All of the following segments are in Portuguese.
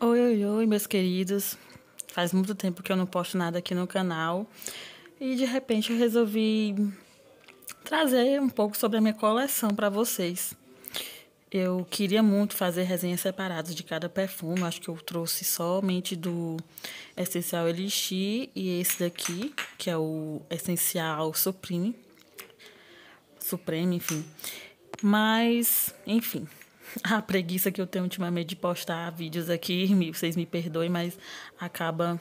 Oi, oi, oi, meus queridos. Faz muito tempo que eu não posto nada aqui no canal e de repente eu resolvi trazer um pouco sobre a minha coleção para vocês. Eu queria muito fazer resenhas separadas de cada perfume, acho que eu trouxe somente do Essencial Elixir e esse daqui, que é o Essencial Supreme. Supreme, enfim. Mas, enfim, a preguiça que eu tenho ultimamente de postar vídeos aqui, me, vocês me perdoem, mas acaba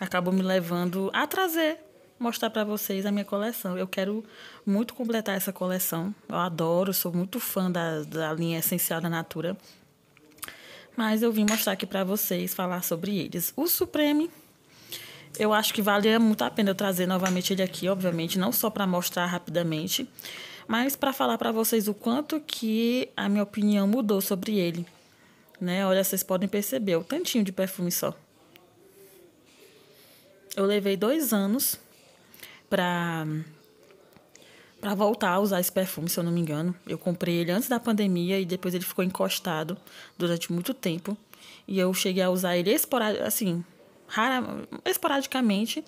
acabou me levando a trazer, mostrar para vocês a minha coleção. Eu quero muito completar essa coleção. Eu adoro, sou muito fã da, da linha essencial da Natura. Mas eu vim mostrar aqui para vocês, falar sobre eles. O Supreme eu acho que vale muito a pena eu trazer novamente ele aqui, obviamente, não só para mostrar rapidamente, mas para falar para vocês o quanto que a minha opinião mudou sobre ele. Né? Olha, vocês podem perceber, o tantinho de perfume só. Eu levei dois anos para para voltar a usar esse perfume, se eu não me engano. Eu comprei ele antes da pandemia e depois ele ficou encostado durante muito tempo. E eu cheguei a usar ele esporad assim, rara, esporadicamente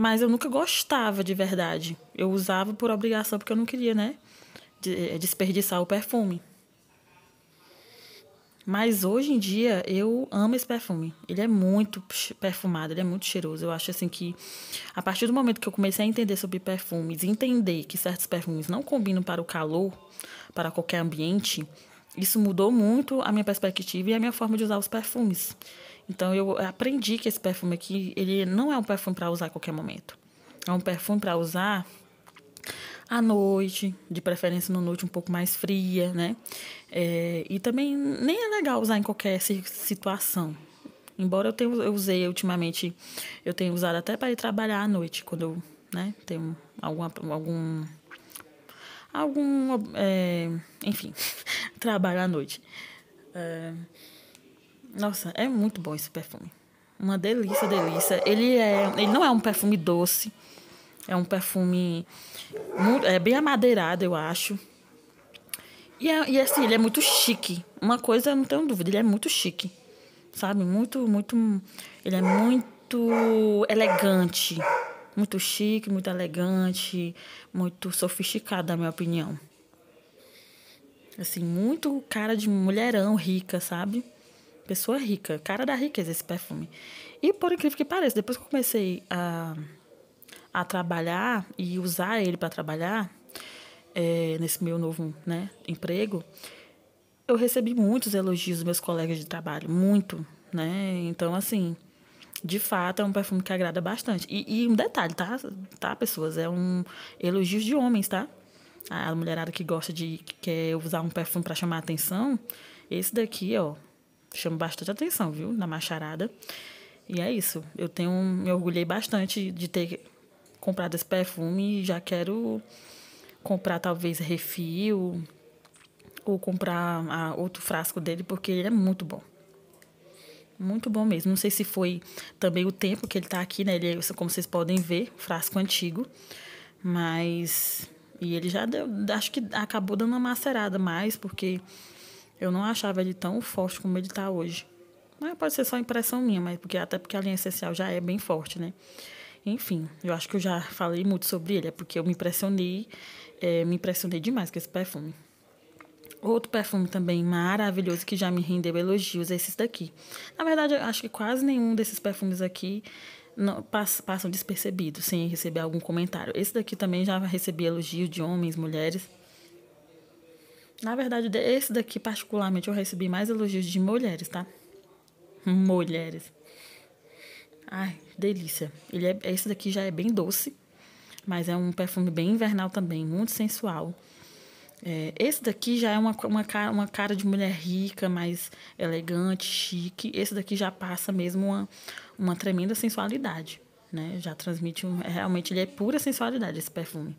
mas eu nunca gostava de verdade. Eu usava por obrigação, porque eu não queria, né? Eh, desperdiçar o perfume. Mas hoje em dia eu amo esse perfume. Ele é muito perfumado, ele é muito cheiroso. Eu acho assim que a partir do momento que eu comecei a entender sobre perfumes, entender que certos perfumes não combinam para o calor, para qualquer ambiente, isso mudou muito a minha perspectiva e a minha forma de usar os perfumes. Então eu aprendi que esse perfume aqui, ele não é um perfume para usar a qualquer momento. É um perfume para usar à noite, de preferência numa noite um pouco mais fria, né? É, e também nem é legal usar em qualquer situação. Embora eu tenha eu usei ultimamente, eu tenho usado até para ir trabalhar à noite, quando eu, né, tenho alguma algum algum é, enfim, trabalho à noite. É, nossa, é muito bom esse perfume. Uma delícia, delícia. Ele, é, ele não é um perfume doce. É um perfume muito, é bem amadeirado, eu acho. E, é, e assim, ele é muito chique. Uma coisa, não tenho dúvida, ele é muito chique. Sabe? Muito, muito. Ele é muito elegante. Muito chique, muito elegante, muito sofisticado, na minha opinião. Assim, muito cara de mulherão rica, sabe? pessoa rica, cara da riqueza esse perfume. E por incrível que pareça, depois que eu comecei a, a trabalhar e usar ele para trabalhar, é, nesse meu novo né, emprego, eu recebi muitos elogios dos meus colegas de trabalho, muito, né? Então, assim, de fato, é um perfume que agrada bastante. E, e um detalhe, tá, tá, pessoas? É um elogio de homens, tá? A mulherada que gosta de que quer usar um perfume para chamar a atenção, esse daqui, ó, chamo bastante atenção, viu, na macharada. E é isso. Eu tenho, me orgulhei bastante de ter comprado esse perfume e já quero comprar talvez refil ou comprar a, ah, outro frasco dele porque ele é muito bom. Muito bom mesmo. Não sei se foi também o tempo que ele está aqui, né? Ele, é, como vocês podem ver, frasco antigo. Mas. E ele já deu. Acho que acabou dando uma macerada mais, porque eu não achava ele tão forte como ele está hoje. Mas pode ser só impressão minha, mas porque até porque a linha essencial já é bem forte, né? Enfim, eu acho que eu já falei muito sobre ele, é porque eu me impressionei, é, me impressionei demais com esse perfume. Outro perfume também maravilhoso que já me rendeu elogios é esse daqui. Na verdade, eu acho que quase nenhum desses perfumes aqui não, passam despercebidos, sem receber algum comentário. Esse daqui também já recebi elogios de homens, mulheres. Na verdade, esse daqui particularmente eu recebi mais elogios de mulheres, tá? Mulheres. Ai, delícia. Ele é, esse daqui já é bem doce, mas é um perfume bem invernal também, muito sensual. É, esse daqui já é uma, uma, cara, uma cara de mulher rica, mais elegante, chique. Esse daqui já passa mesmo uma, uma tremenda sensualidade, né? Já transmite um, realmente ele é pura sensualidade esse perfume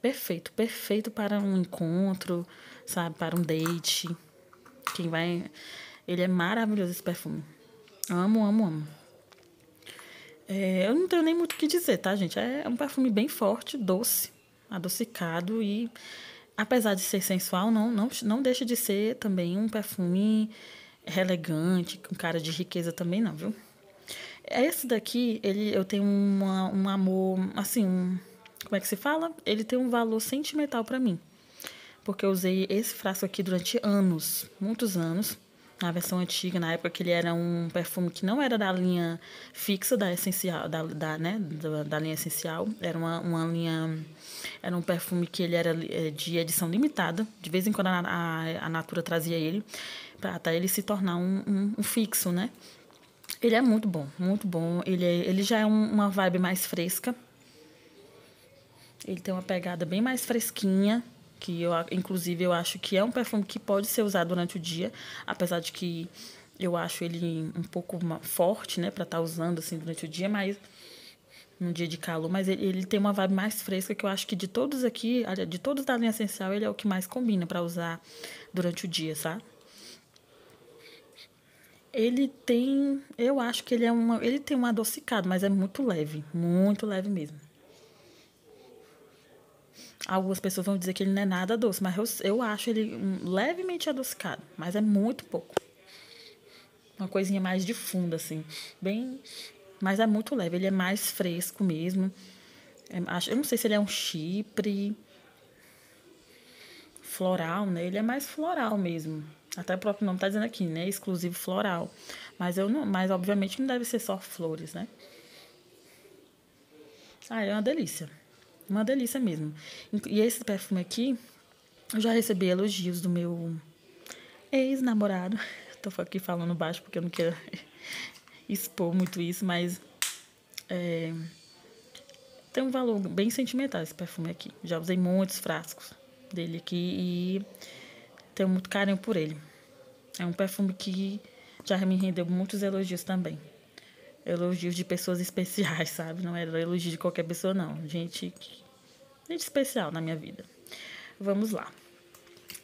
perfeito, perfeito para um encontro, sabe, para um date. Quem vai, ele é maravilhoso esse perfume. Amo, amo, amo. É, eu não tenho nem muito o que dizer, tá, gente? É, é um perfume bem forte, doce, adocicado e apesar de ser sensual, não não não deixa de ser também um perfume elegante, com cara de riqueza também não, viu? Esse daqui, ele eu tenho uma, um amor, assim, um como é que se fala? Ele tem um valor sentimental para mim. Porque eu usei esse frasco aqui durante anos, muitos anos. Na versão antiga, na época que ele era um perfume que não era da linha fixa da essencial, da, da né, da, da, linha essencial, era uma, uma linha, era um perfume que ele era é, de edição limitada. De vez em quando a, a, a Natura trazia ele para até ele se tornar um, um, um fixo, né? Ele é muito bom, muito bom. Ele, é, ele já é um, uma vibe mais fresca. Ele tem uma pegada bem mais fresquinha, que eu, inclusive, eu acho que é um perfume que pode ser usado durante o dia, apesar de que eu acho ele um pouco forte, né, para estar tá usando assim durante o dia, mas num dia de calor, mas ele, ele, tem uma vibe mais fresca que eu acho que de todos aqui, de todos da linha essencial, ele é o que mais combina para usar durante o dia, sabe? Ele tem, eu acho que ele é um ele tem um adocicado, mas é muito leve, muito leve mesmo. Algumas pessoas vão dizer que ele não é nada doce, mas eu, eu acho ele um, levemente adocicado, mas é muito pouco. Uma coisinha mais de fundo, assim. Bem. Mas é muito leve, ele é mais fresco mesmo. É, acho, eu não sei se ele é um chipre floral, né? Ele é mais floral mesmo. Até o próprio nome tá dizendo aqui, né? Exclusivo floral. Mas eu não, mas obviamente não deve ser só flores, né? Ah, é uma delícia. Uma delícia mesmo. E esse perfume aqui, eu já recebi elogios do meu ex-namorado. Tô aqui falando baixo porque eu não quero expor muito isso, mas é, tem um valor bem sentimental esse perfume aqui. Já usei muitos frascos dele aqui e tenho muito carinho por ele. É um perfume que já me rendeu muitos elogios também elogios de pessoas especiais, sabe? Não era elogio de qualquer pessoa, não. Gente, gente especial na minha vida. Vamos lá.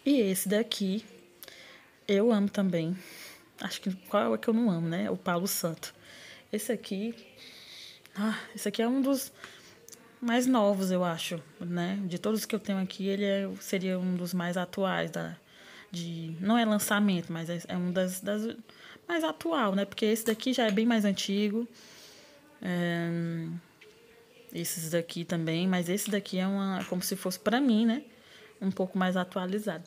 E esse daqui, eu amo também. Acho que qual é que eu não amo, né? O Paulo Santo. Esse aqui. Ah, esse aqui é um dos mais novos, eu acho, né? De todos que eu tenho aqui, ele é, seria um dos mais atuais da, de não é lançamento, mas é, é um das, das mais atual, né? Porque esse daqui já é bem mais antigo. É... Esses daqui também, mas esse daqui é uma, como se fosse para mim, né? Um pouco mais atualizado.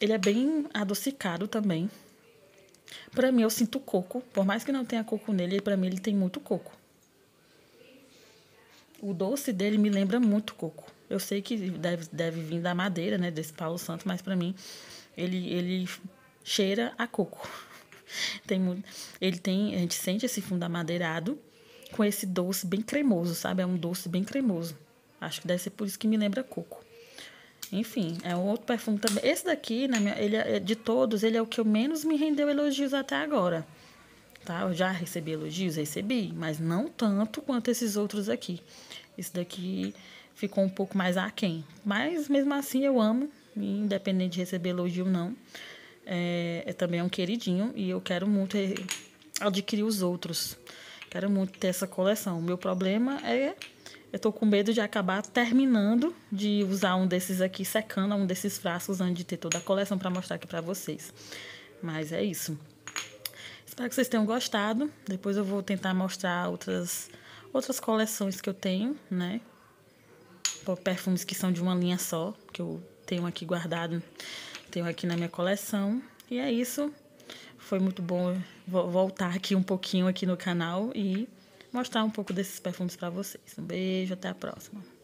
Ele é bem adocicado também. Para mim eu sinto coco, por mais que não tenha coco nele, para mim ele tem muito coco. O doce dele me lembra muito coco. Eu sei que deve, deve vir da madeira, né, desse Paulo Santo, mas para mim ele ele cheira a coco. Tem, ele tem, a gente sente esse fundo amadeirado com esse doce bem cremoso, sabe? É um doce bem cremoso. Acho que deve ser por isso que me lembra coco. Enfim, é um outro perfume também. Esse daqui, na minha, ele é, de todos, ele é o que menos me rendeu elogios até agora. Tá? Eu já recebi elogios, recebi, mas não tanto quanto esses outros aqui. Esse daqui ficou um pouco mais aquém. Mas mesmo assim eu amo, independente de receber elogio ou não. É, é também é um queridinho e eu quero muito adquirir os outros. Quero muito ter essa coleção. O meu problema é eu tô com medo de acabar terminando de usar um desses aqui secando, um desses frascos antes de ter toda a coleção para mostrar aqui para vocês. Mas é isso. Espero que vocês tenham gostado. Depois eu vou tentar mostrar outras outras coleções que eu tenho, né? Perfumes que são de uma linha só, que eu tenho aqui guardado tenho aqui na minha coleção. E é isso. Foi muito bom voltar aqui um pouquinho aqui no canal e mostrar um pouco desses perfumes para vocês. Um beijo, até a próxima.